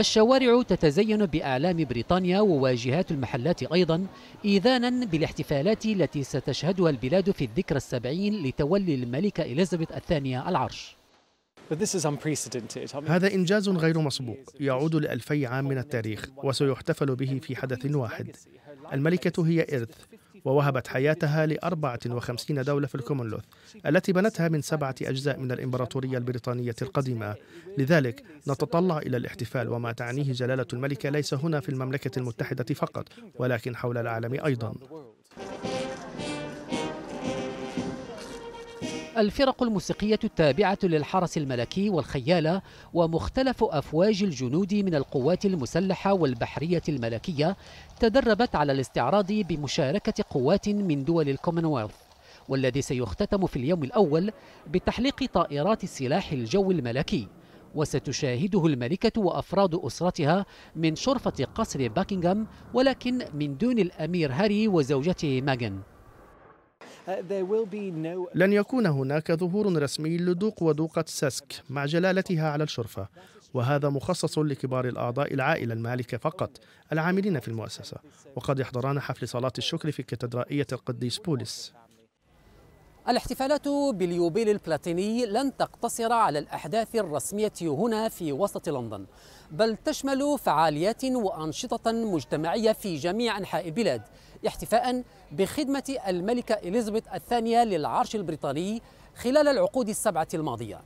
الشوارع تتزين بأعلام بريطانيا وواجهات المحلات أيضا إيذانا بالاحتفالات التي ستشهدها البلاد في الذكرى السبعين لتولي الملكة إليزابيث الثانية العرش هذا إنجاز غير مسبوق يعود لألفي عام من التاريخ وسيحتفل به في حدث واحد الملكة هي إرث ووهبت حياتها ل 54 دولة في الكومنلوث التي بنتها من سبعة أجزاء من الإمبراطورية البريطانية القديمة لذلك نتطلع إلى الاحتفال وما تعنيه جلالة الملكة ليس هنا في المملكة المتحدة فقط ولكن حول العالم أيضا الفرق الموسيقية التابعة للحرس الملكي والخيالة ومختلف أفواج الجنود من القوات المسلحة والبحرية الملكية تدربت على الاستعراض بمشاركة قوات من دول الكومنولث والذي سيختتم في اليوم الأول بتحليق طائرات سلاح الجو الملكي وستشاهده الملكة وأفراد أسرتها من شرفة قصر باكنغام ولكن من دون الأمير هاري وزوجته ماغن لن يكون هناك ظهور رسمي لدوق ودوقة ساسك مع جلالتها على الشرفة وهذا مخصص لكبار الأعضاء العائلة المالكة فقط العاملين في المؤسسة وقد يحضران حفل صلاة الشكر في كاتدرائية القديس بولس الاحتفالات باليوبيل البلاتيني لن تقتصر على الأحداث الرسمية هنا في وسط لندن بل تشمل فعاليات وأنشطة مجتمعية في جميع أنحاء البلاد احتفاء بخدمة الملكة إليزابيث الثانية للعرش البريطاني خلال العقود السبعة الماضية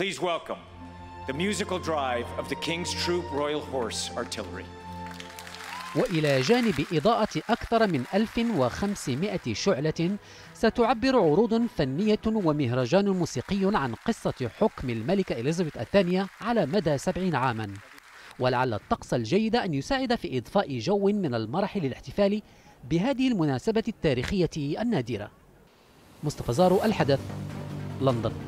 Please welcome the musical drive of the King's Troop Royal Horse Artillery. وإلى جانب إضاءة أكثر من 1500 شعلة ستعبر عروض فنية ومهرجان موسيقي عن قصة حكم الملكة إليزابيث الثانية على مدى 70 عاماً ولعل الطقس الجيد أن يساعد في إضفاء جو من المرح للاحتفال بهذه المناسبة التاريخية النادرة مصطفى زارو الحدث لندن